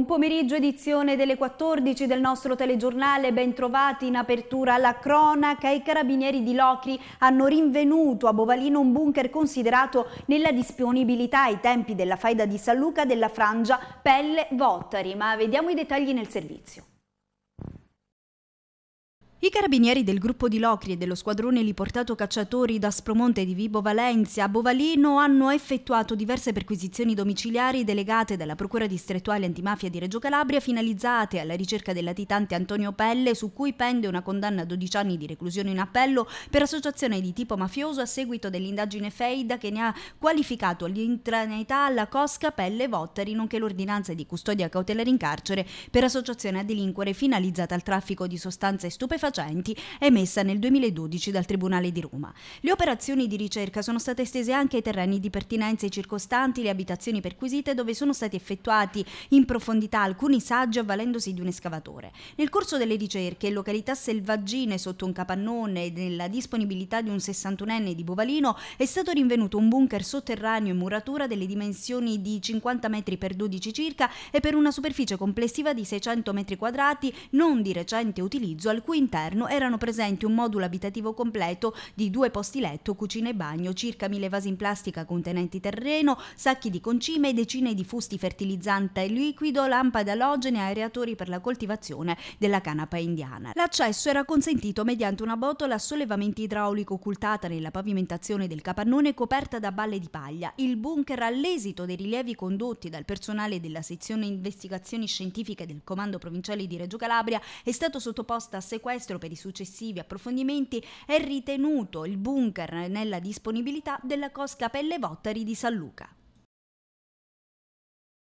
Buon pomeriggio, edizione delle 14 del nostro telegiornale. Bentrovati in apertura alla cronaca. I carabinieri di Locri hanno rinvenuto a Bovalino un bunker considerato nella disponibilità ai tempi della faida di San Luca della frangia Pelle Vottari. Ma vediamo i dettagli nel servizio. I carabinieri del gruppo di Locri e dello squadrone Liportato Cacciatori da Spromonte di Vibo Valencia a Bovalino hanno effettuato diverse perquisizioni domiciliari delegate dalla Procura distrettuale antimafia di Reggio Calabria finalizzate alla ricerca del latitante Antonio Pelle su cui pende una condanna a 12 anni di reclusione in appello per associazione di tipo mafioso a seguito dell'indagine Feida che ne ha qualificato l'intraneità alla Cosca Pelle Votteri nonché l'ordinanza di custodia cautelare in carcere per associazione a delinquere finalizzata al traffico di sostanze stupefacenti stupefacenti emessa nel 2012 dal Tribunale di Roma. Le operazioni di ricerca sono state estese anche ai terreni di pertinenza e circostanti, le abitazioni perquisite dove sono stati effettuati in profondità alcuni saggi avvalendosi di un escavatore. Nel corso delle ricerche, in località selvaggine sotto un capannone e nella disponibilità di un 61enne di Bovalino è stato rinvenuto un bunker sotterraneo in muratura delle dimensioni di 50 metri per 12 circa e per una superficie complessiva di 600 metri quadrati non di recente utilizzo al cui interno all'interno erano presenti un modulo abitativo completo di due posti letto, cucina e bagno, circa mille vasi in plastica contenenti terreno, sacchi di concime, decine di fusti fertilizzante e liquido, lampade alogene e aeratori per la coltivazione della canapa indiana. L'accesso era consentito mediante una botola a sollevamento idraulico occultata nella pavimentazione del capannone coperta da balle di paglia. Il bunker all'esito dei rilievi condotti dal personale della sezione investigazioni scientifiche del Comando Provinciale di Reggio Calabria è stato sottoposto a sequestro all'estero per i successivi approfondimenti è ritenuto il bunker nella disponibilità della Cosca Pellevotteri di San Luca.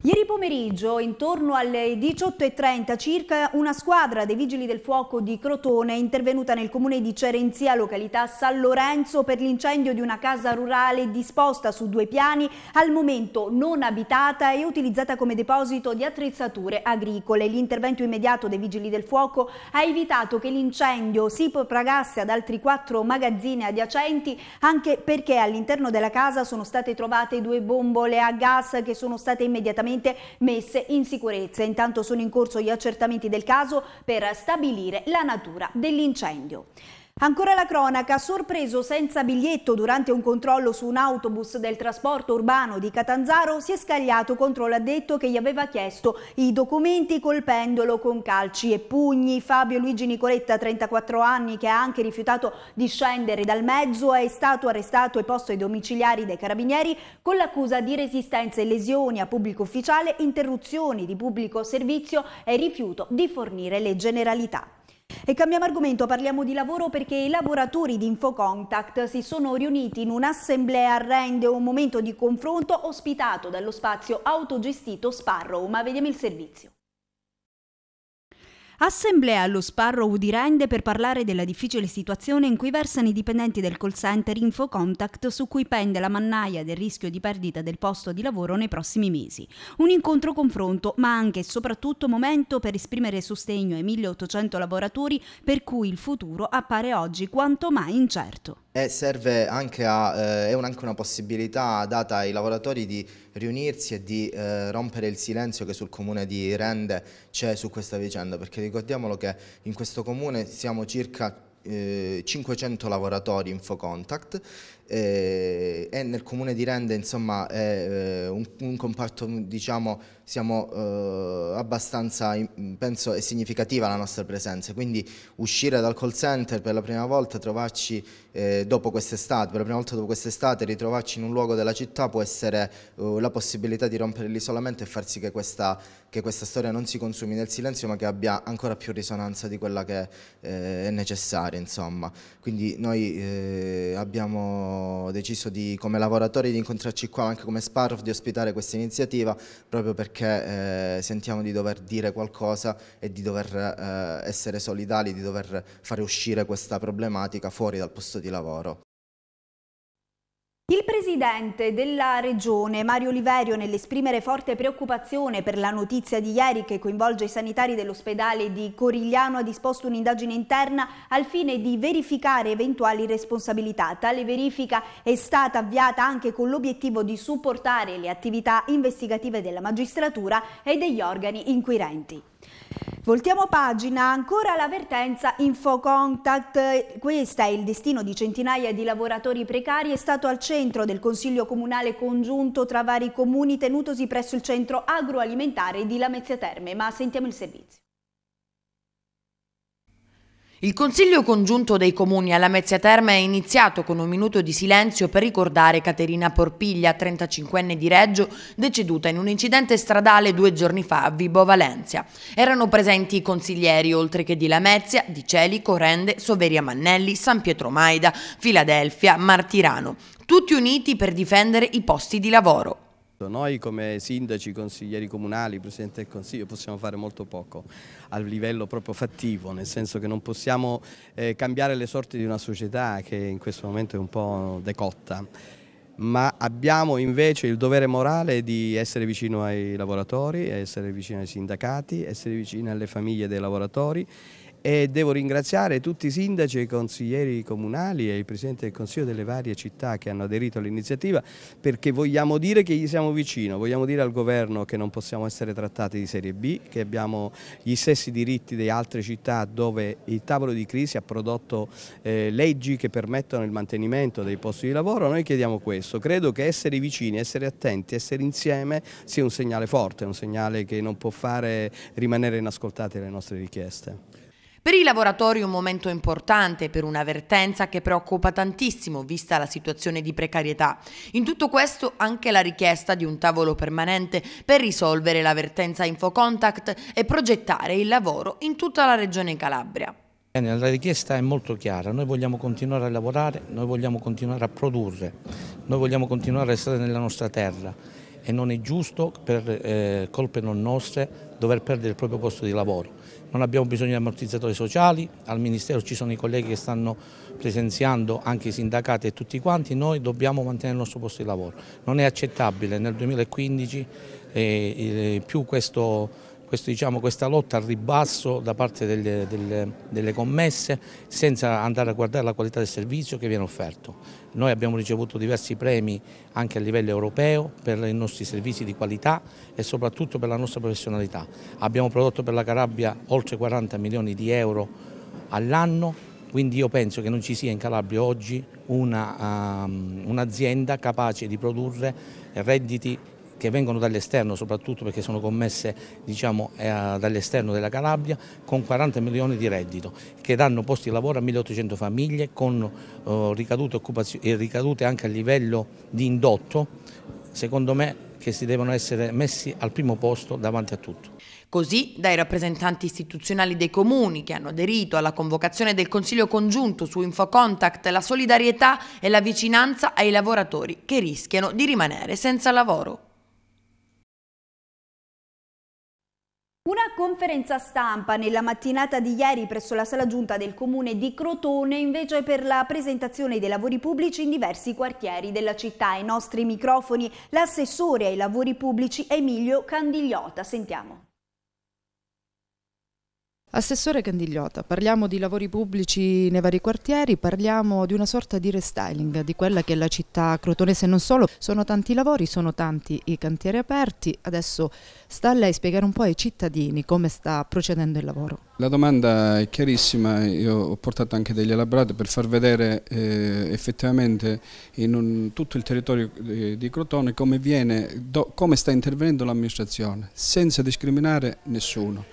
Ieri pomeriggio, intorno alle 18.30 circa, una squadra dei Vigili del Fuoco di Crotone è intervenuta nel comune di Cerenzia, località San Lorenzo, per l'incendio di una casa rurale disposta su due piani, al momento non abitata e utilizzata come deposito di attrezzature agricole. L'intervento immediato dei Vigili del Fuoco ha evitato che l'incendio si propagasse ad altri quattro magazzini adiacenti, anche perché all'interno della casa sono state trovate due bombole a gas che sono state immediatamente immediatamente messe in sicurezza. Intanto sono in corso gli accertamenti del caso per stabilire la natura dell'incendio. Ancora la cronaca, sorpreso senza biglietto durante un controllo su un autobus del trasporto urbano di Catanzaro, si è scagliato contro l'addetto che gli aveva chiesto i documenti colpendolo con calci e pugni. Fabio Luigi Nicoletta, 34 anni, che ha anche rifiutato di scendere dal mezzo, è stato arrestato e posto ai domiciliari dei carabinieri con l'accusa di resistenza e lesioni a pubblico ufficiale, interruzioni di pubblico servizio e rifiuto di fornire le generalità. E cambiamo argomento, parliamo di lavoro perché i lavoratori di Infocontact si sono riuniti in un'assemblea a Rende, un momento di confronto ospitato dallo spazio autogestito Sparrow, ma vediamo il servizio. Assemblea allo Sparrow di Rende per parlare della difficile situazione in cui versano i dipendenti del call center InfoContact su cui pende la mannaia del rischio di perdita del posto di lavoro nei prossimi mesi. Un incontro confronto, ma anche e soprattutto momento per esprimere sostegno ai 1800 lavoratori per cui il futuro appare oggi quanto mai incerto. E serve anche a, eh, è anche una possibilità data ai lavoratori di riunirsi e di eh, rompere il silenzio che sul comune di Rende c'è su questa vicenda, perché ricordiamolo che in questo comune siamo circa eh, 500 lavoratori Infocontact eh, e nel comune di Rende insomma è eh, un, un, comparto diciamo siamo eh, abbastanza penso è significativa la nostra presenza quindi uscire dal call center per la prima volta trovarci eh, dopo quest'estate per la prima volta dopo quest'estate ritrovarci in un luogo della città può essere eh, la possibilità di rompere l'isolamento e far sì che questa, che questa storia non si consumi nel silenzio ma che abbia ancora più risonanza di quella che eh, è necessaria insomma quindi noi abbiamo deciso di, come lavoratori di incontrarci qua, anche come Sparrow, di ospitare questa iniziativa proprio perché eh, sentiamo di dover dire qualcosa e di dover eh, essere solidali, di dover fare uscire questa problematica fuori dal posto di lavoro. Il presidente della regione Mario Liverio nell'esprimere forte preoccupazione per la notizia di ieri che coinvolge i sanitari dell'ospedale di Corigliano ha disposto un'indagine interna al fine di verificare eventuali responsabilità. Tale verifica è stata avviata anche con l'obiettivo di supportare le attività investigative della magistratura e degli organi inquirenti. Voltiamo pagina, ancora l'avvertenza Infocontact, questo è il destino di centinaia di lavoratori precari, è stato al centro del Consiglio Comunale Congiunto tra vari comuni tenutosi presso il centro agroalimentare di Lamezia Terme, ma sentiamo il servizio. Il Consiglio congiunto dei comuni alla Mezzia Terme è iniziato con un minuto di silenzio per ricordare Caterina Porpiglia, 35enne di Reggio, deceduta in un incidente stradale due giorni fa a Vibo Valencia. Erano presenti i consiglieri, oltre che di Lamezia, di Celi, Corrende, Soveria Mannelli, San Pietro Maida, Filadelfia, Martirano, tutti uniti per difendere i posti di lavoro. Esatto. Noi come sindaci, consiglieri comunali, Presidente del Consiglio possiamo fare molto poco a livello proprio fattivo, nel senso che non possiamo eh, cambiare le sorti di una società che in questo momento è un po' decotta, ma abbiamo invece il dovere morale di essere vicino ai lavoratori, essere vicino ai sindacati, essere vicino alle famiglie dei lavoratori e devo ringraziare tutti i sindaci e i consiglieri comunali e il Presidente del Consiglio delle varie città che hanno aderito all'iniziativa perché vogliamo dire che gli siamo vicino, vogliamo dire al governo che non possiamo essere trattati di serie B, che abbiamo gli stessi diritti delle altre città dove il tavolo di crisi ha prodotto eh, leggi che permettono il mantenimento dei posti di lavoro, noi chiediamo questo. Credo che essere vicini, essere attenti, essere insieme sia un segnale forte, un segnale che non può fare rimanere inascoltate le nostre richieste. Per i lavoratori un momento importante per una vertenza che preoccupa tantissimo vista la situazione di precarietà. In tutto questo anche la richiesta di un tavolo permanente per risolvere la vertenza Infocontact e progettare il lavoro in tutta la regione Calabria. Bene, la richiesta è molto chiara, noi vogliamo continuare a lavorare, noi vogliamo continuare a produrre, noi vogliamo continuare a stare nella nostra terra e non è giusto per eh, colpe non nostre dover perdere il proprio posto di lavoro non abbiamo bisogno di ammortizzatori sociali, al Ministero ci sono i colleghi che stanno presenziando anche i sindacati e tutti quanti, noi dobbiamo mantenere il nostro posto di lavoro. Non è accettabile nel 2015 eh, più questo questo, diciamo, questa lotta al ribasso da parte delle, delle, delle commesse senza andare a guardare la qualità del servizio che viene offerto. Noi abbiamo ricevuto diversi premi anche a livello europeo per i nostri servizi di qualità e soprattutto per la nostra professionalità. Abbiamo prodotto per la Carabia oltre 40 milioni di euro all'anno quindi io penso che non ci sia in Calabria oggi ehm, un'azienda um, un capace di produrre redditi che vengono dall'esterno soprattutto perché sono commesse diciamo, eh, dall'esterno della Calabria con 40 milioni di reddito che danno posti di lavoro a 1800 famiglie con eh, ricadute, ricadute anche a livello di indotto secondo me che si devono essere messi al primo posto davanti a tutto. Così dai rappresentanti istituzionali dei comuni che hanno aderito alla convocazione del Consiglio congiunto su Infocontact la solidarietà e la vicinanza ai lavoratori che rischiano di rimanere senza lavoro. Una conferenza stampa nella mattinata di ieri presso la sala giunta del comune di Crotone invece per la presentazione dei lavori pubblici in diversi quartieri della città. Ai nostri microfoni l'assessore ai lavori pubblici Emilio Candigliota. Sentiamo. Assessore Candigliota, parliamo di lavori pubblici nei vari quartieri, parliamo di una sorta di restyling di quella che è la città crotonese non solo, sono tanti lavori, sono tanti i cantieri aperti, adesso sta a lei spiegare un po' ai cittadini come sta procedendo il lavoro. La domanda è chiarissima, io ho portato anche degli elaborati per far vedere eh, effettivamente in un, tutto il territorio eh, di, Crotone come, viene, do, come sta intervenendo l'amministrazione, senza discriminare nessuno.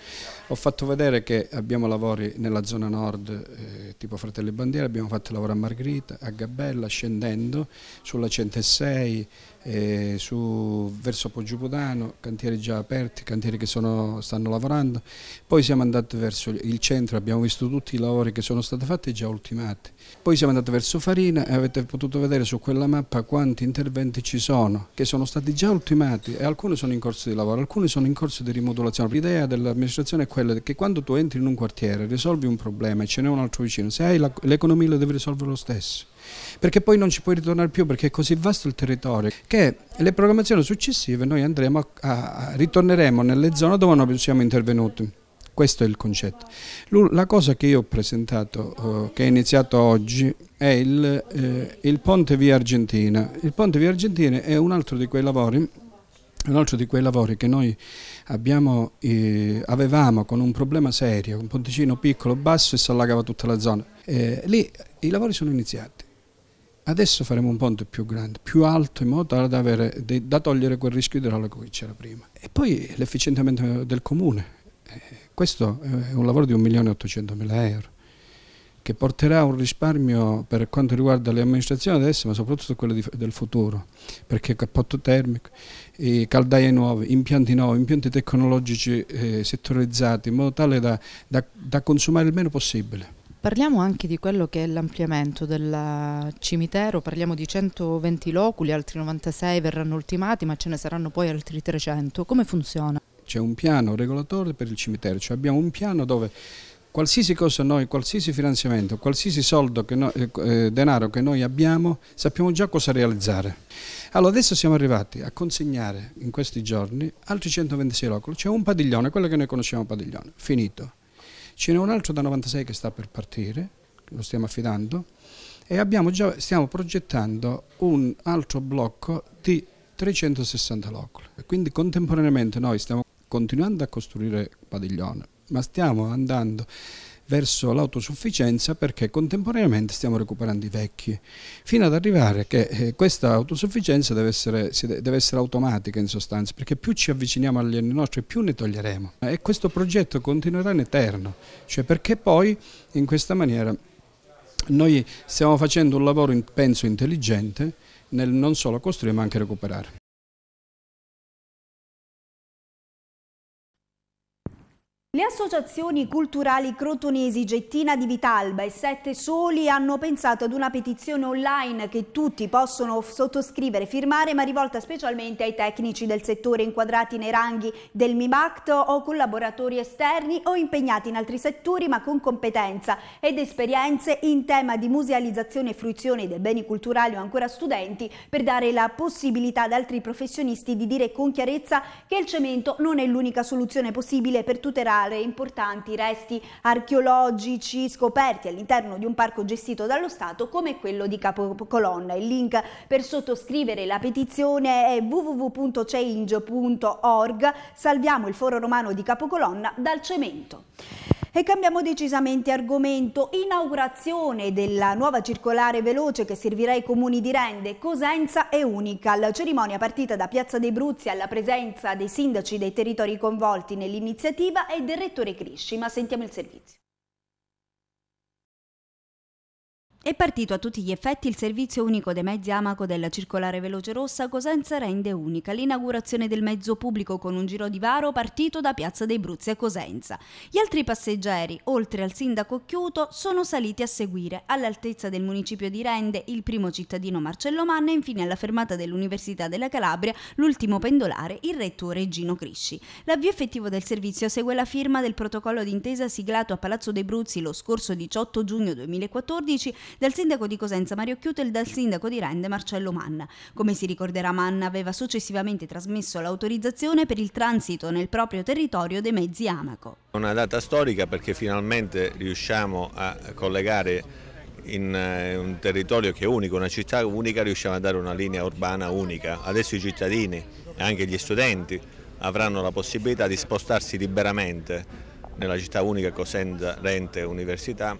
Ho fatto vedere che abbiamo lavori nella zona nord, eh, tipo Fratelli Bandiera, abbiamo fatto lavoro a Margherita, a Gabella, scendendo sulla 106, eh, su, verso Poggiopodano, cantieri già aperti, cantieri che sono, stanno lavorando. Poi siamo andati verso il centro, abbiamo visto tutti i lavori che sono stati fatti e già ultimati. Poi siamo andati verso Farina e avete potuto vedere su quella mappa quanti interventi ci sono, che sono stati già ultimati e alcuni sono in corso di lavoro, alcuni sono in corso di rimodulazione. L'idea dell'amministrazione è quella che quando tu entri in un quartiere risolvi un problema e ce n'è un altro vicino, se hai l'economia lo devi risolvere lo stesso perché poi non ci puoi ritornare più perché è così vasto il territorio che le programmazioni successive noi andremo a, a ritorneremo nelle zone dove non siamo intervenuti. Questo è il concetto. La cosa che io ho presentato, eh, che è iniziato oggi, è il, eh, il, Ponte Via Argentina. Il Ponte Via Argentina è un altro di quei lavori, di quei lavori che noi abbiamo, eh, avevamo con un problema serio, un ponticino piccolo, basso e si allagava tutta la zona. Eh, lì i lavori sono iniziati Adesso faremo un ponte più grande, più alto, in modo tale da, avere, da togliere quel rischio idraulico che c'era prima. E poi l'efficientamento del comune. Eh, questo è un lavoro di 1.800.000 euro che porterà un risparmio per quanto riguarda le amministrazioni adesso, ma soprattutto quelle del futuro, perché cappotto termico, caldaie nuove, impianti nuovi, impianti tecnologici eh, settorizzati, in modo tale da, da, da consumare il meno possibile. Parliamo anche di quello che è l'ampliamento del cimitero, parliamo di 120 loculi, altri 96 verranno ultimati, ma ce ne saranno poi altri 300. Come funziona? C'è un piano regolatore per il cimitero, cioè abbiamo un piano dove qualsiasi cosa noi, qualsiasi finanziamento, qualsiasi soldo, che no, eh, eh denaro che noi abbiamo, sappiamo già cosa realizzare. Allora adesso siamo arrivati a consegnare in questi giorni altri 126 loculi, c'è cioè un padiglione, quello che noi conosciamo padiglione, finito. Ce n'è un altro da 96 che sta per partire, lo stiamo affidando, e già, stiamo progettando un altro blocco di 360 loculi. Quindi contemporaneamente noi stiamo continuando a costruire il padiglione, ma stiamo andando verso l'autosufficienza perché contemporaneamente stiamo recuperando i vecchi, fino ad arrivare che eh, questa autosufficienza deve essere, deve essere, automatica in sostanza, perché più ci avviciniamo agli anni nostri più ne toglieremo e questo progetto continuerà in eterno, cioè perché poi in questa maniera noi stiamo facendo un lavoro, penso, intelligente nel non solo costruire ma anche recuperare. Le associazioni culturali crotonesi Gettina di Vitalba e Sette Soli hanno pensato ad una petizione online che tutti possono sottoscrivere e firmare ma rivolta specialmente ai tecnici del settore inquadrati nei ranghi del MIBACT o collaboratori esterni o impegnati in altri settori ma con competenza ed esperienze in tema di musealizzazione e fruizione dei beni culturali o ancora studenti per dare la possibilità ad altri professionisti di dire con chiarezza che il cemento non è l'unica soluzione possibile per tutelare recuperare importanti resti archeologici scoperti all'interno di un parco gestito dallo Stato come quello di Capocolonna. Il link per sottoscrivere la petizione è www.change.org Salviamo il foro romano di Capocolonna dal cemento. E cambiamo decisamente argomento. Inaugurazione della nuova circolare veloce che servirà ai comuni di Rende, Cosenza e Unical. Cerimonia partita da Piazza dei Bruzzi alla presenza dei sindaci dei territori coinvolti nell'iniziativa e del rettore Crisci. Ma sentiamo il servizio. È partito a tutti gli effetti il servizio unico dei mezzi Amaco della circolare veloce rossa Cosenza rende unica l'inaugurazione del mezzo pubblico con un giro di varo partito da Piazza dei Bruzzi a Cosenza. Gli altri passeggeri, oltre al sindaco Chiuto, sono saliti a seguire all'altezza del municipio di Rende il primo cittadino Marcello Manna e infine alla fermata dell'Università della Calabria l'ultimo pendolare, il rettore Gino Crisci. L'avvio effettivo del servizio segue la firma del protocollo d'intesa siglato a Palazzo dei Bruzzi lo scorso 18 giugno 2014 dal sindaco di Cosenza Mario Chiuto e dal sindaco di Rende Marcello Manna. Come si ricorderà Manna aveva successivamente trasmesso l'autorizzazione per il transito nel proprio territorio dei mezzi Amaco. Una data storica perché finalmente riusciamo a collegare in eh, un territorio che è unico, una città unica, riusciamo a dare una linea urbana unica. Adesso i cittadini e anche gli studenti avranno la possibilità di spostarsi liberamente nella città unica Cosenza Rente Università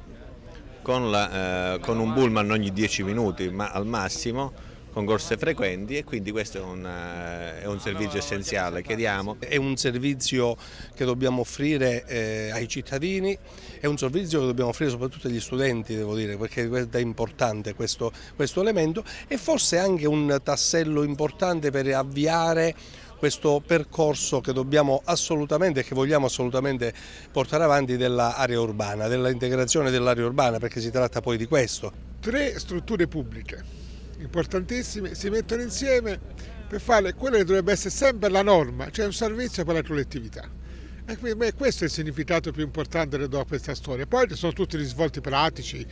con, la, eh, con un bullman ogni 10 minuti, ma al massimo con corse frequenti e quindi questo è un, eh, è un, servizio essenziale chiediamo. È un servizio che dobbiamo offrire eh, ai cittadini, è un servizio che dobbiamo offrire soprattutto agli studenti, devo dire, perché è importante questo, questo elemento e forse anche un tassello importante per avviare questo percorso che dobbiamo assolutamente e che vogliamo assolutamente portare avanti dell'area urbana, dell'integrazione dell'area urbana perché si tratta poi di questo. Tre strutture pubbliche importantissime si mettono insieme per fare quella che dovrebbe essere sempre la norma, cioè un servizio per la collettività. E questo è il significato più importante che do a questa storia. Poi ci sono tutti gli svolti pratici,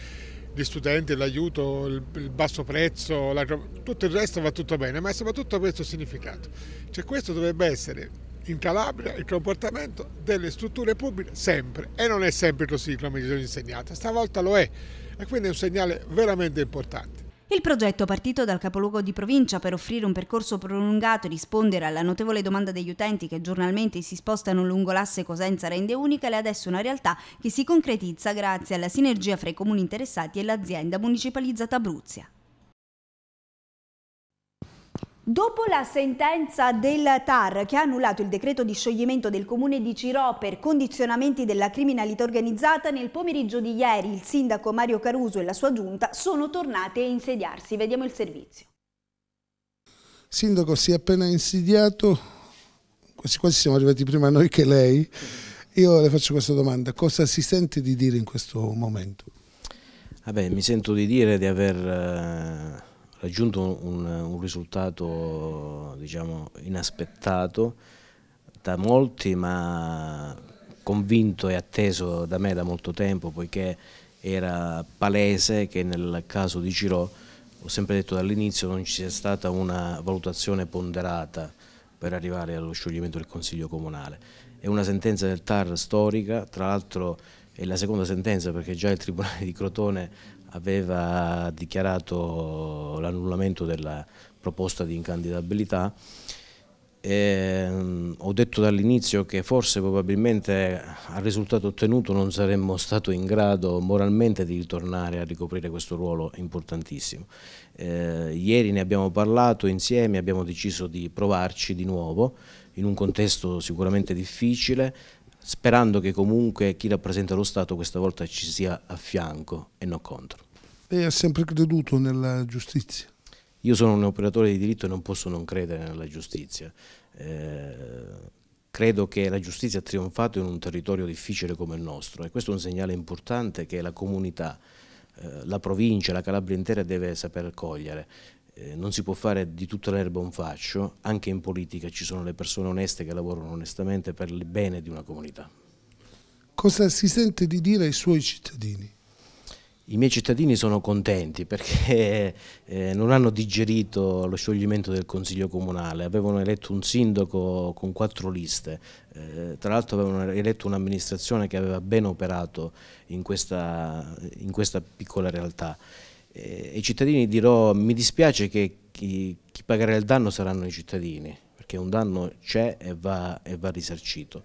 gli studenti, l'aiuto, il, il, basso prezzo, la, tutto il resto va tutto bene, ma soprattutto questo significato. Cioè questo dovrebbe essere in Calabria il comportamento delle strutture pubbliche sempre e non è sempre così come ci sono insegnate, stavolta lo è e quindi è un segnale veramente importante. Il progetto, partito dal capoluogo di provincia per offrire un percorso prolungato e rispondere alla notevole domanda degli utenti che giornalmente si spostano lungo l'asse Cosenza-Rende Unica, è adesso una realtà che si concretizza grazie alla sinergia fra i comuni interessati e l'azienda municipalizzata Abruzia. Dopo la sentenza del TAR che ha annullato il decreto di scioglimento del comune di Cirò per condizionamenti della criminalità organizzata, nel pomeriggio di ieri il sindaco Mario Caruso e la sua giunta sono tornati a insediarsi. Vediamo il servizio. Sindaco si è appena insediato, quasi quasi siamo arrivati prima noi che lei. Io le faccio questa domanda, cosa si sente di dire in questo momento? Vabbè, mi sento di dire di aver eh, raggiunto un, un risultato diciamo, inaspettato da molti ma convinto e atteso da me da molto tempo poiché era palese che nel caso di Girò, ho sempre detto dall'inizio, non ci sia stata una valutazione ponderata per arrivare allo scioglimento del Consiglio Comunale. È una sentenza del TAR storica, tra l'altro è la seconda sentenza perché già il Tribunale di Crotone aveva dichiarato l'annullamento della proposta di incandidabilità. E, um, ho detto dall'inizio che forse probabilmente al risultato ottenuto non saremmo stati in grado moralmente di ritornare a ricoprire questo ruolo importantissimo. Eh, ieri ne abbiamo parlato insieme, abbiamo deciso di provarci di nuovo in un contesto sicuramente difficile, sperando che comunque chi rappresenta lo Stato questa volta ci sia a fianco e non contro e ha sempre creduto nella giustizia. Io sono un operatore di diritto e non posso non credere nella giustizia. Eh, credo che la giustizia ha trionfato in un territorio difficile come il nostro e questo è un segnale importante che la comunità, eh, la provincia, la Calabria intera deve saper cogliere. Eh, non si può fare di tutta l'erba un faccio, anche in politica ci sono le persone oneste che lavorano onestamente per il bene di una comunità. Cosa si sente di dire ai suoi cittadini? i miei cittadini sono contenti perché eh, non hanno digerito lo scioglimento del Consiglio Comunale, avevano eletto un sindaco con quattro liste, eh, tra l'altro avevano eletto un'amministrazione che aveva ben operato in questa, in questa piccola realtà. Eh, I cittadini dirò mi dispiace che chi, chi, pagherà il danno saranno i cittadini, perché un danno c'è e va, e va risarcito.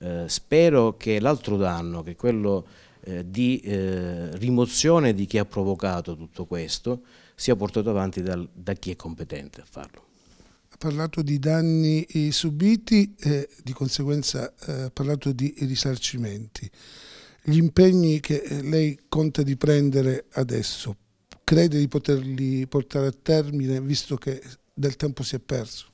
Eh, spero che l'altro danno, che quello eh, di eh, rimozione di chi ha provocato tutto questo sia portato avanti dal, da chi è competente a farlo. Ha parlato di danni eh, subiti, eh, di conseguenza eh, ha parlato di risarcimenti. Gli impegni che lei conta di prendere adesso, crede di poterli portare a termine visto che del tempo si è perso?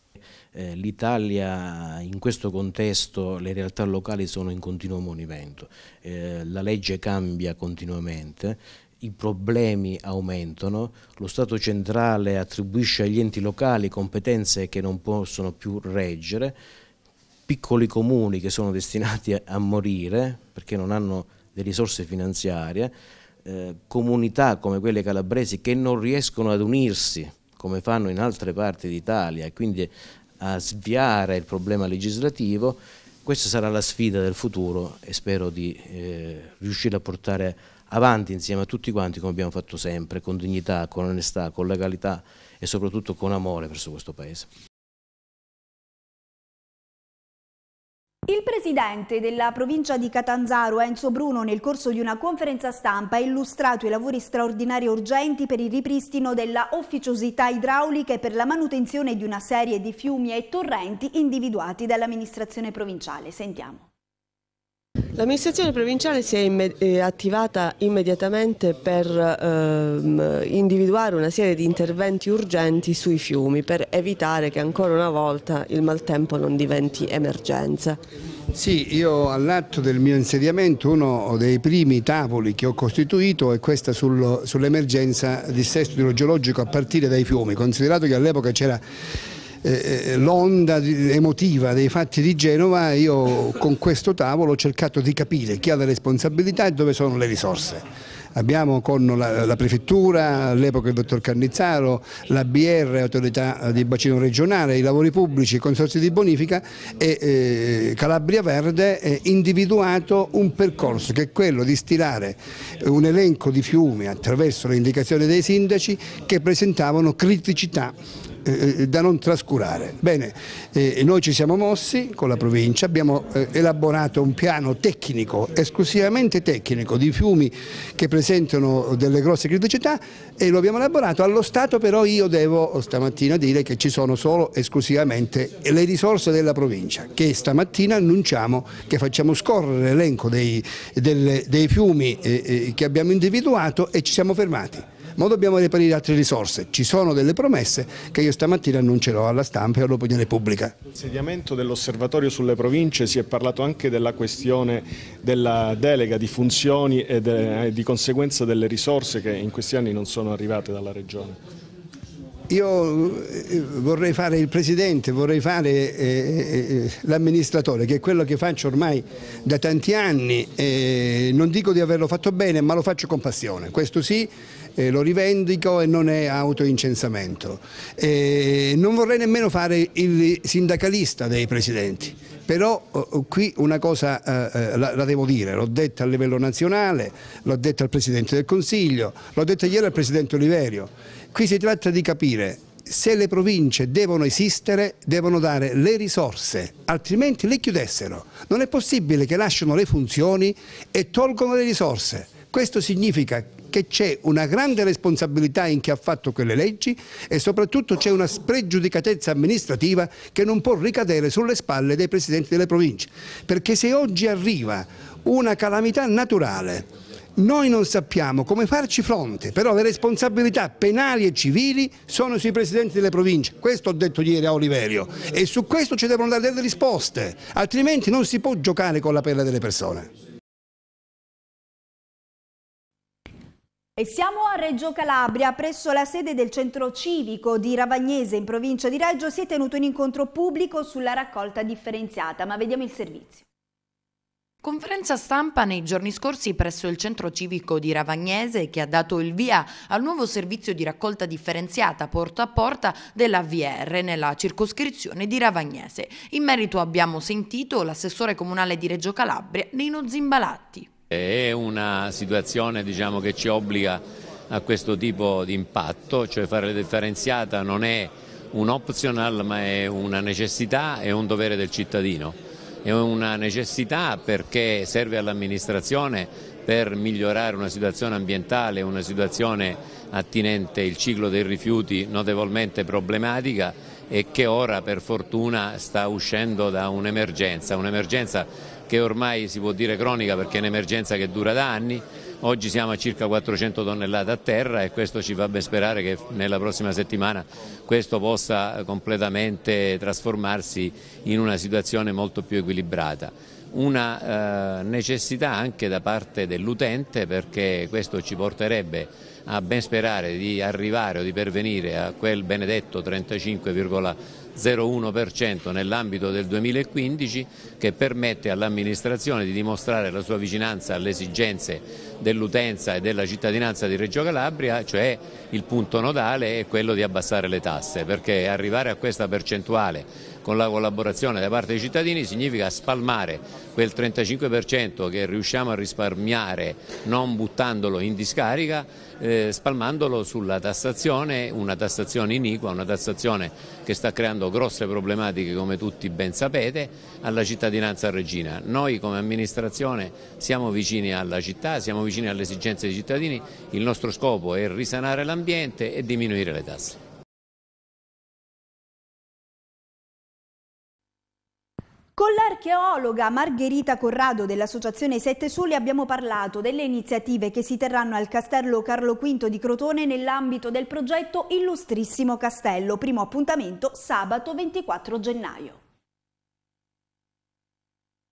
Eh, L'Italia in questo contesto, le realtà locali sono in continuo movimento, eh, la legge cambia continuamente, i problemi aumentano, lo Stato centrale attribuisce agli enti locali competenze che non possono più reggere, piccoli comuni che sono destinati a morire perché non hanno le risorse finanziarie, eh, comunità come quelle calabresi che non riescono ad unirsi come fanno in altre parti d'Italia e quindi a sviare il problema legislativo, questa sarà la sfida del futuro e spero di eh, riuscire a portare avanti insieme a tutti quanti come abbiamo fatto sempre, con dignità, con onestà, con legalità e soprattutto con amore verso questo Paese. Il presidente della provincia di Catanzaro, Enzo Bruno, nel corso di una conferenza stampa ha illustrato i lavori straordinari e urgenti per il ripristino della officiosità idraulica e per la manutenzione di una serie di fiumi e torrenti individuati dall'amministrazione provinciale. Sentiamo. L'amministrazione provinciale si è imme eh, attivata immediatamente per ehm, individuare una serie di interventi urgenti sui fiumi per evitare che ancora una volta il maltempo non diventi emergenza. Sì, io all'atto del mio insediamento uno dei primi tavoli che ho costituito è questa sul, di dissesto idrogeologico a partire dai fiumi, considerato che all'epoca c'era eh, eh, l'onda emotiva dei fatti di Genova, io con questo tavolo ho cercato di capire chi ha le responsabilità e dove sono le risorse. Abbiamo con la, la Prefettura, all'epoca il dottor Carnizzaro, BR, Autorità di Bacino Regionale, i Lavori Pubblici, i Consorzi di Bonifica e eh, Calabria Verde eh, individuato un percorso che è quello di stilare un elenco di fiumi attraverso le indicazioni dei sindaci che presentavano criticità eh, eh, da non trascurare. Bene, eh, noi ci siamo mossi con la provincia, abbiamo eh, elaborato un piano tecnico, esclusivamente tecnico, di fiumi che presentano delle grosse criticità e lo abbiamo elaborato. Allo Stato però io devo stamattina dire che ci sono solo esclusivamente le risorse della provincia, che stamattina annunciamo che facciamo scorrere l'elenco dei, dei, fiumi eh, che abbiamo individuato e ci siamo fermati ma dobbiamo reperire altre risorse. Ci sono delle promesse che io stamattina annuncerò alla stampa e all'opinione pubblica. L'insediamento dell'osservatorio sulle province si è parlato anche della questione della delega di funzioni e di conseguenza delle risorse che in questi anni non sono arrivate dalla Regione. Io eh, vorrei fare il presidente, vorrei fare eh, eh, eh, l'amministratore, che è quello che faccio ormai da tanti anni, eh, non dico di averlo fatto bene, ma lo faccio con passione, questo sì eh, lo rivendico e non è autoincensamento. Eh, non vorrei nemmeno fare il sindacalista dei presidenti, però oh, oh qui una cosa eh, eh, la, la, devo dire, l'ho detta a livello nazionale, l'ho detta al Presidente del Consiglio, l'ho detta ieri al Presidente Oliverio, qui si tratta di capire se le province devono esistere devono dare le risorse, altrimenti le chiudessero. Non è possibile che lasciano le funzioni e tolgono le risorse. Questo significa che c'è una grande responsabilità in chi ha fatto quelle leggi e soprattutto c'è una spregiudicatezza amministrativa che non può ricadere sulle spalle dei presidenti delle province. Perché se oggi arriva una calamità naturale noi non sappiamo come farci fronte, però le responsabilità penali e civili sono sui presidenti delle province, questo ho detto ieri a Oliverio e su questo ci devono dare delle risposte, altrimenti non si può giocare con la pelle delle persone. E siamo a Reggio Calabria, presso la sede del centro civico di Ravagnese in provincia di Reggio si è tenuto un incontro pubblico sulla raccolta differenziata, ma vediamo il servizio. Conferenza stampa nei giorni scorsi presso il centro civico di Ravagnese che ha dato il via al nuovo servizio di raccolta differenziata porta a porta della VR nella circoscrizione di Ravagnese. In merito abbiamo sentito l'assessore comunale di Reggio Calabria, Nino Zimbalatti. È una situazione diciamo, che ci obbliga a questo tipo di impatto, cioè fare la differenziata non è un optional ma è una necessità e un dovere del cittadino. È una necessità perché serve all'amministrazione per migliorare una situazione ambientale, una situazione attinente il ciclo dei rifiuti notevolmente problematica e che ora per fortuna sta uscendo da un'emergenza, un'emergenza che ormai si può dire cronica perché è un'emergenza che dura da anni. Oggi siamo a circa 400 tonnellate a terra e questo ci fa ben sperare che nella prossima settimana questo possa completamente trasformarsi in una situazione molto più equilibrata. Una eh, necessità anche da parte dell'utente perché questo ci porterebbe a ben sperare di arrivare o di pervenire a quel benedetto 35,01% nell'ambito del 2015 che permette all'amministrazione di dimostrare la sua vicinanza alle esigenze dell'utenza e della cittadinanza di Reggio Calabria, cioè il punto nodale è quello di abbassare le tasse, perché arrivare a questa percentuale con la collaborazione da parte dei cittadini significa spalmare quel 35% che riusciamo a risparmiare non buttandolo in discarica, eh, spalmandolo sulla tassazione, una tassazione iniqua, una tassazione che sta creando grosse problematiche come tutti ben sapete alla cittadinanza regina. Noi come amministrazione siamo vicini alla città, siamo vicini alle esigenze dei cittadini, il nostro scopo è risanare l'ambiente e diminuire le tasse. Con l'archeologa Margherita Corrado dell'Associazione Sette Soli abbiamo parlato delle iniziative che si terranno al Castello Carlo V di Crotone nell'ambito del progetto Illustrissimo Castello, primo appuntamento sabato 24 gennaio.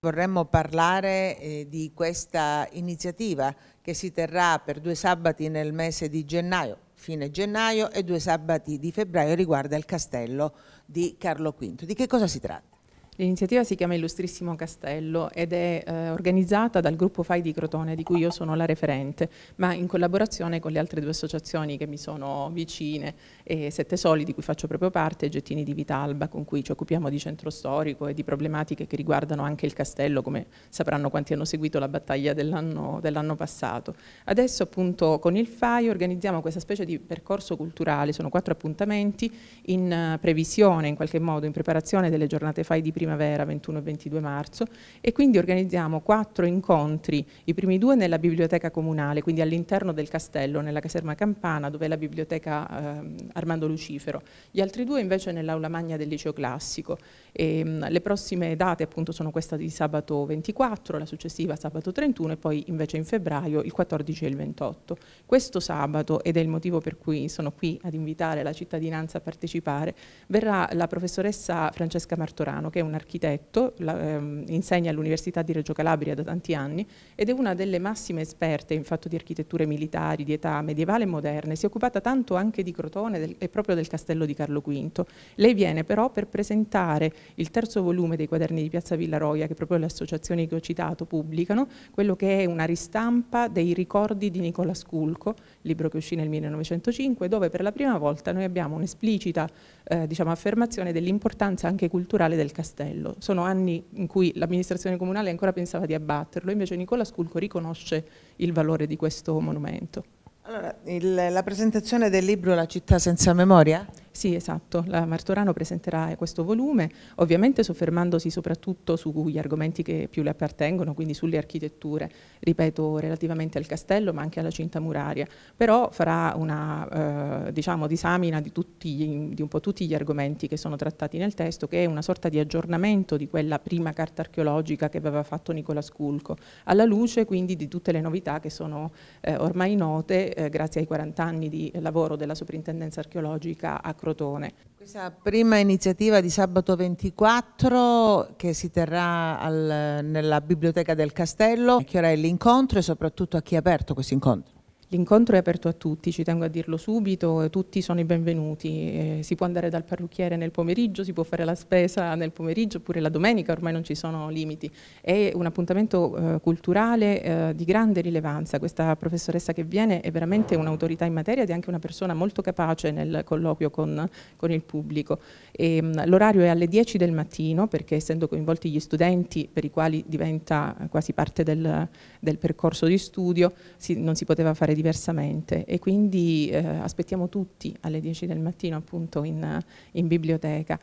Vorremmo parlare eh, di questa iniziativa che si terrà per due sabati nel mese di gennaio, fine gennaio e due sabati di febbraio riguarda il castello di Carlo V. Di che cosa si tratta? L'iniziativa si chiama Illustrissimo Castello ed è eh, organizzata dal gruppo FAI di Crotone, di cui io sono la referente, ma in collaborazione con le altre due associazioni che mi sono vicine, eh, Sette Soli, di cui faccio proprio parte, e Gettini di Vitalba, con cui ci occupiamo di centro storico e di problematiche che riguardano anche il castello, come sapranno quanti hanno seguito la battaglia dell'anno dell passato. Adesso appunto con il FAI organizziamo questa specie di percorso culturale, sono quattro appuntamenti, in eh, previsione in qualche modo, in preparazione delle giornate FAI di prima primavera 21 e 22 marzo e quindi organizziamo quattro incontri, i primi due nella biblioteca comunale, quindi all'interno del castello, nella caserma Campana dove è la biblioteca eh, Armando Lucifero, gli altri due invece nell'aula magna del liceo classico. E, ehm, mh, le prossime date appunto sono questa di sabato 24, la successiva sabato 31 e poi invece in febbraio il 14 e il 28. Questo sabato, ed è il motivo per cui sono qui ad invitare la cittadinanza a partecipare, verrà la professoressa Francesca Martorano che è una architetto, la, ehm, insegna all'Università di Reggio Calabria da tanti anni ed è una delle massime esperte in fatto di architetture militari, di età medievale e moderna. Si è occupata tanto anche di Crotone del, e proprio del castello di Carlo V. Lei viene però per presentare il terzo volume dei quaderni di Piazza Villaroia, che proprio le associazioni che ho citato pubblicano, quello che è una ristampa dei ricordi di Nicola Sculco, libro che uscì nel 1905, dove per la prima volta noi abbiamo un'esplicita eh, diciamo, affermazione dell'importanza anche culturale del castello. Sono anni in cui l'amministrazione comunale ancora pensava di abbatterlo, invece Nicola Sculco riconosce il valore di questo monumento. Allora, il, la presentazione del libro La città senza memoria? Sì, esatto, la Martorano presenterà questo volume, ovviamente soffermandosi soprattutto sugli argomenti che più le appartengono, quindi sulle architetture, ripeto, relativamente al castello ma anche alla cinta muraria, però farà una eh, diciamo, disamina di, tutti, di un po' tutti gli argomenti che sono trattati nel testo, che è una sorta di aggiornamento di quella prima carta archeologica che aveva fatto Nicola Sculco, alla luce quindi di tutte le novità che sono eh, ormai note eh, grazie ai 40 anni di lavoro della soprintendenza archeologica a Crotone Crotone. Questa prima iniziativa di sabato 24 che si terrà al, nella Biblioteca del Castello, a che ora è l'incontro e soprattutto a chi ha aperto questo incontro? L'incontro è aperto a tutti, ci tengo a dirlo subito, tutti sono i benvenuti, eh, si può andare dal parrucchiere nel pomeriggio, si può fare la spesa nel pomeriggio oppure la domenica, ormai non ci sono limiti. È un appuntamento eh, culturale eh, di grande rilevanza, questa professoressa che viene è veramente un'autorità in materia ed è anche una persona molto capace nel colloquio con, con il pubblico. Ehm, l'orario è alle 10 del mattino perché essendo coinvolti gli studenti per i quali diventa eh, quasi parte del, del percorso di studio, si, non si poteva fare diversamente e quindi eh, aspettiamo tutti alle 10 del mattino appunto in, in biblioteca.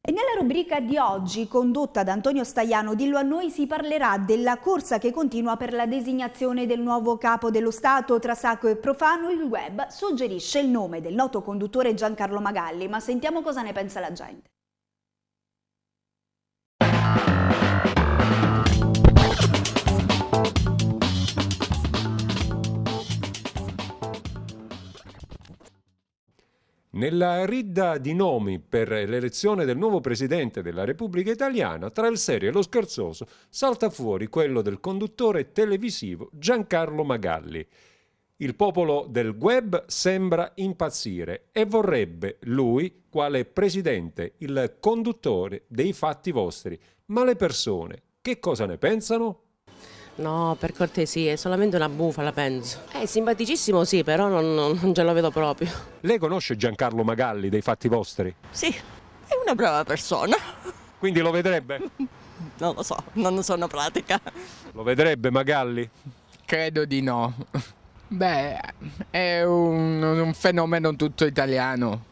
E nella rubrica di oggi, condotta da Antonio Staiano, dillo a noi, si parlerà della corsa che continua per la designazione del nuovo capo dello Stato tra sacro e profano. Il web suggerisce il nome del noto conduttore Giancarlo Magalli, ma sentiamo cosa ne pensa la gente. nella ridda di nomi per l'elezione del nuovo presidente della Repubblica Italiana, tra il serio e lo scherzoso, salta fuori quello del conduttore televisivo Giancarlo Magalli. Il popolo del web sembra impazzire e vorrebbe lui, quale presidente, il conduttore dei fatti vostri. Ma le persone, che cosa ne pensano? No, per cortesia, è solamente una bufala, penso. È eh, simpaticissimo, sì, però non, non ce lo vedo proprio. Lei conosce Giancarlo Magalli dei fatti vostri? Sì, è una brava persona. Quindi lo vedrebbe? non lo so, non sono pratica. Lo vedrebbe Magalli? Credo di no. Beh, è un, un fenomeno tutto italiano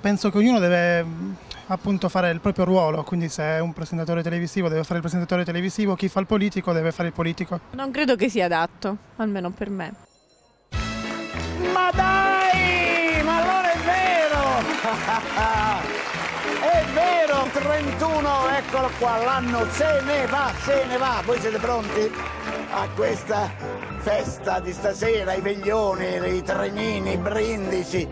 penso che ognuno deve mm, appunto fare il proprio ruolo, quindi se è un presentatore televisivo deve fare il presentatore televisivo, chi fa il politico deve fare il politico. Non credo che sia adatto, almeno per me. Ma dai, ma allora è vero! è vero, 31, eccolo qua, l'anno se ne va, se ne va, voi siete pronti a questa festa di stasera, i veglioni, i trenini, i brindisi,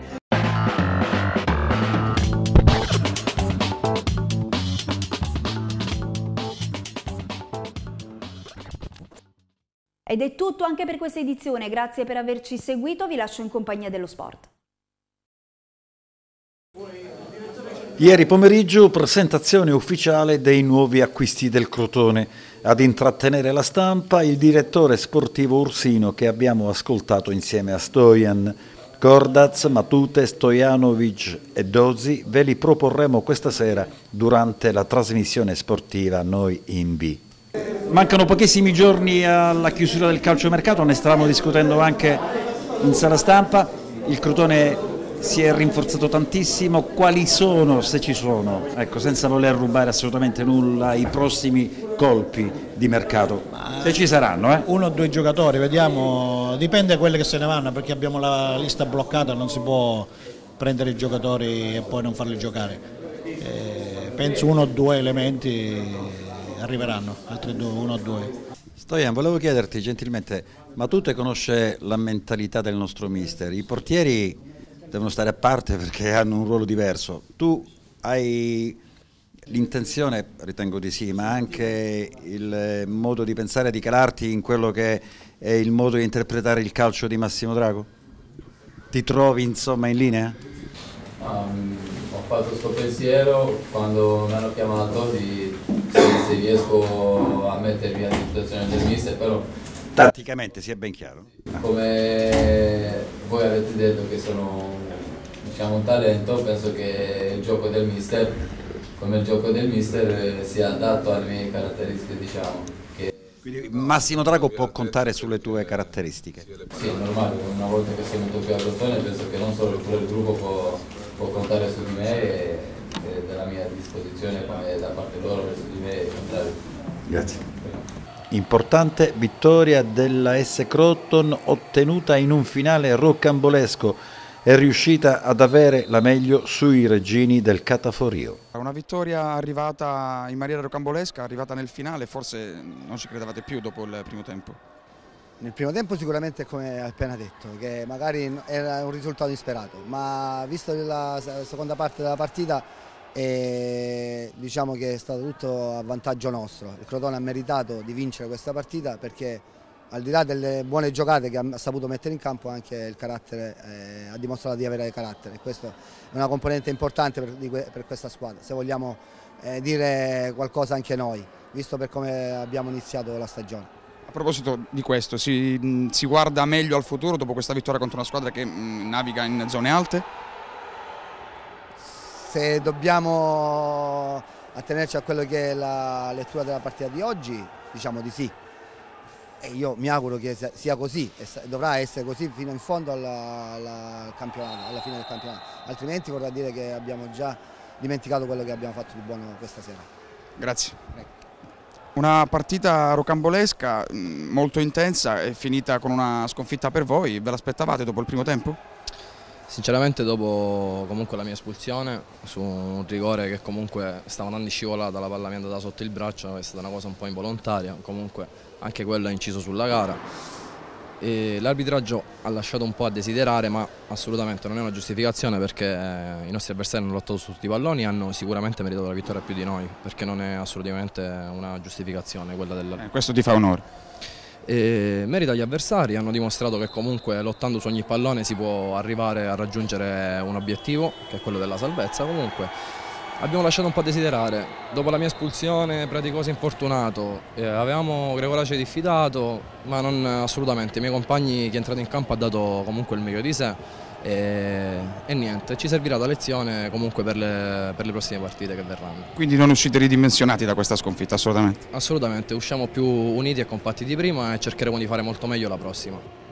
Ed è tutto anche per questa edizione, grazie per averci seguito, vi lascio in compagnia dello sport. Ieri pomeriggio presentazione ufficiale dei nuovi acquisti del Crotone. Ad intrattenere la stampa il direttore sportivo Ursino che abbiamo ascoltato insieme a Stojan. Kordaz, Matute, Stojanovic e Dozi ve li proporremo questa sera durante la trasmissione sportiva Noi in B. Mancano pochissimi giorni alla chiusura del calciomercato, ne stavamo discutendo anche in sala stampa, il Crotone si è rinforzato tantissimo, quali sono, se ci sono, ecco, senza voler rubare assolutamente nulla, i prossimi colpi di mercato, se ci saranno? Eh? Uno o due giocatori, vediamo, dipende da quelle che se ne vanno perché abbiamo la lista bloccata, non si può prendere i giocatori e poi non farli giocare, eh, penso uno o due elementi arriveranno, altri due, uno o due. Stoian, volevo chiederti gentilmente, ma tu te conosci la mentalità del nostro mister, i portieri devono stare a parte perché hanno un ruolo diverso, tu hai l'intenzione, ritengo di sì, ma anche il modo di pensare, di calarti in quello che è il modo di interpretare il calcio di Massimo Drago? Ti trovi insomma in linea? Um, ho fatto questo pensiero quando mi hanno chiamato di se, se riesco a mettermi a situazione del mister, però... Tatticamente sia ben chiaro. Come voi avete detto che sono diciamo, un talento, penso che il gioco del mister, come il gioco del mister, eh, sia adatto alle mie caratteristiche, diciamo. Quindi Massimo Drago può contare sulle tue caratteristiche? Sì, è normale, una volta che sono venuto qui a Crotone penso che non solo il gruppo può, può contare su di me e, e della mia disposizione da parte loro Grazie. Importante vittoria della S Crotton ottenuta in un finale roccambolesco è riuscita ad avere la meglio sui regini del Cataforio. Una vittoria arrivata in maniera rocambolesca, arrivata nel finale, forse non ci credevate più dopo il primo tempo? Nel primo tempo sicuramente come appena detto, che magari era un risultato disperato, ma visto la seconda parte della partita e diciamo che è stato tutto a vantaggio nostro. Il Crotone ha meritato di vincere questa partita perché al di là delle buone giocate che ha saputo mettere in campo anche il carattere, eh, ha dimostrato di avere carattere. Questa è una componente importante per, per questa squadra, se vogliamo eh, dire qualcosa anche noi, visto per come abbiamo iniziato la stagione. A proposito di questo, si, si guarda meglio al futuro dopo questa vittoria contro una squadra che mh, naviga in zone alte? se dobbiamo attenerci a quello che è la lettura della partita di oggi, diciamo di sì. E io mi auguro che sia così, e dovrà essere così fino in fondo alla, alla, alla fine del campionato, altrimenti vorrà dire che abbiamo già dimenticato quello che abbiamo fatto di buono questa sera. Grazie. Prego. Una partita rocambolesca, mm, molto intensa, è finita con una sconfitta per voi, ve l'aspettavate dopo il primo tempo? Sinceramente dopo comunque la mia espulsione su un rigore che comunque stava andando in scivolata, la palla mi è andata sotto il braccio, è stata una cosa un po' involontaria, comunque anche quello ha inciso sulla gara. L'arbitraggio ha lasciato un po' a desiderare ma assolutamente non è una giustificazione perché eh, i nostri avversari hanno lottato su tutti i palloni e hanno sicuramente meritato la vittoria più di noi perché non è assolutamente una giustificazione quella del... Eh, questo ti fa onore. E merita agli avversari, hanno dimostrato che comunque lottando su ogni pallone si può arrivare a raggiungere un obiettivo, che è quello della salvezza comunque. Abbiamo lasciato un po' a desiderare, dopo la mia espulsione praticosi infortunato, eh, avevamo Gregorace diffidato, ma non assolutamente, i miei compagni chi è entrato in campo ha dato comunque il meglio di sé e, e, niente, ci servirà da lezione comunque per le, per le, prossime partite che verranno. Quindi non uscite ridimensionati da questa sconfitta, assolutamente? Assolutamente, usciamo più uniti e compatti di prima e cercheremo di fare molto meglio la prossima.